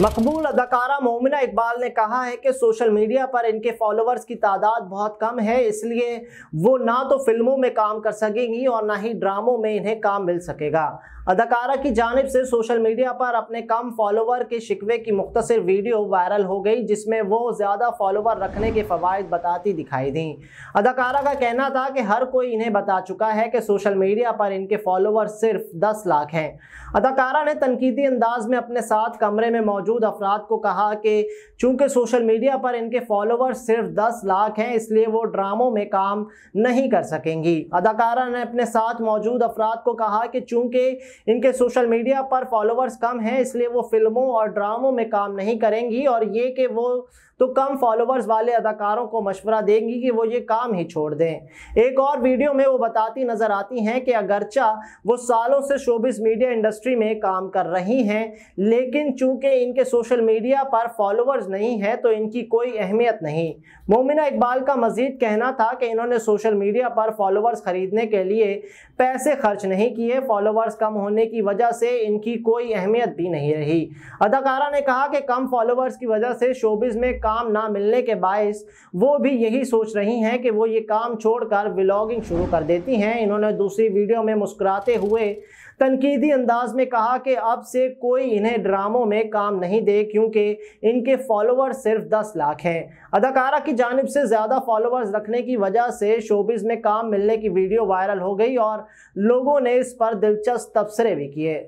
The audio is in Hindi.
मकबूल अदाकारा मोमिना इकबाल ने कहा है कि सोशल मीडिया पर इनके फॉलोअर्स की तादाद बहुत कम है इसलिए वो ना तो फिल्मों में काम कर सकेंगी और ना ही ड्रामों में इन्हें काम मिल सकेगा अदाकारा की जानब से सोशल मीडिया पर अपने कम फॉलोवर के शिकवे की मुख्तर वीडियो वायरल हो गई जिसमें वो ज़्यादा फॉलोवर रखने के फ़वाद बताती दिखाई दी अदाकारा का कहना था कि हर कोई इन्हें बता चुका है कि सोशल मीडिया पर इनके फॉलोवर सिर्फ दस लाख हैं अदाकारा ने तनकीदी अंदाज में अपने साथ कमरे में मौजूद अफराद को कहा कि चूँकि सोशल मीडिया पर इनके फॉलोवर सिर्फ दस लाख हैं इसलिए वो ड्रामों में काम नहीं कर सकेंगी अदाकारा ने अपने साथ मौजूद अफराद को कहा कि चूँकि इनके सोशल मीडिया पर फॉलोवर्स कम हैं इसलिए वो फिल्मों और ड्रामों में काम नहीं करेंगी और ये कि वो तो कम फॉलोवर्स वाले अदाकारों को मशवरा देंगी कि वो ये काम ही छोड़ दें एक और वीडियो में वो बताती नजर आती हैं कि अगरचा वो सालों से शोबिस मीडिया इंडस्ट्री में काम कर रही हैं लेकिन चूंकि इनके सोशल मीडिया पर फॉलोवर्स नहीं है तो इनकी कोई अहमियत नहीं मोमिना इकबाल का मजीद कहना था कि इन्होंने सोशल मीडिया पर फॉलोवर्स खरीदने के लिए पैसे खर्च नहीं किए फॉलोवर्स कम होने की वजह से इनकी कोई अहमियत भी नहीं रही अदाकारा ने कहा कि कम फॉलोवर्स की वजह से शोबिस में काम काम ना मिलने के बायस वो भी यही सोच रही हैं कि वो ये काम छोड़कर व्लॉगिंग शुरू कर देती हैं इन्होंने दूसरी वीडियो में मुस्कुराते हुए तनकीदी अंदाज में कहा कि अब से कोई इन्हें ड्रामों में काम नहीं दे क्योंकि इनके फॉलोअर सिर्फ दस लाख हैं अदाकारा की जानब से ज़्यादा फॉलोअर्स रखने की वजह से शोबिज़ में काम मिलने की वीडियो वायरल हो गई और लोगों ने इस पर दिलचस्प तबसरे भी किए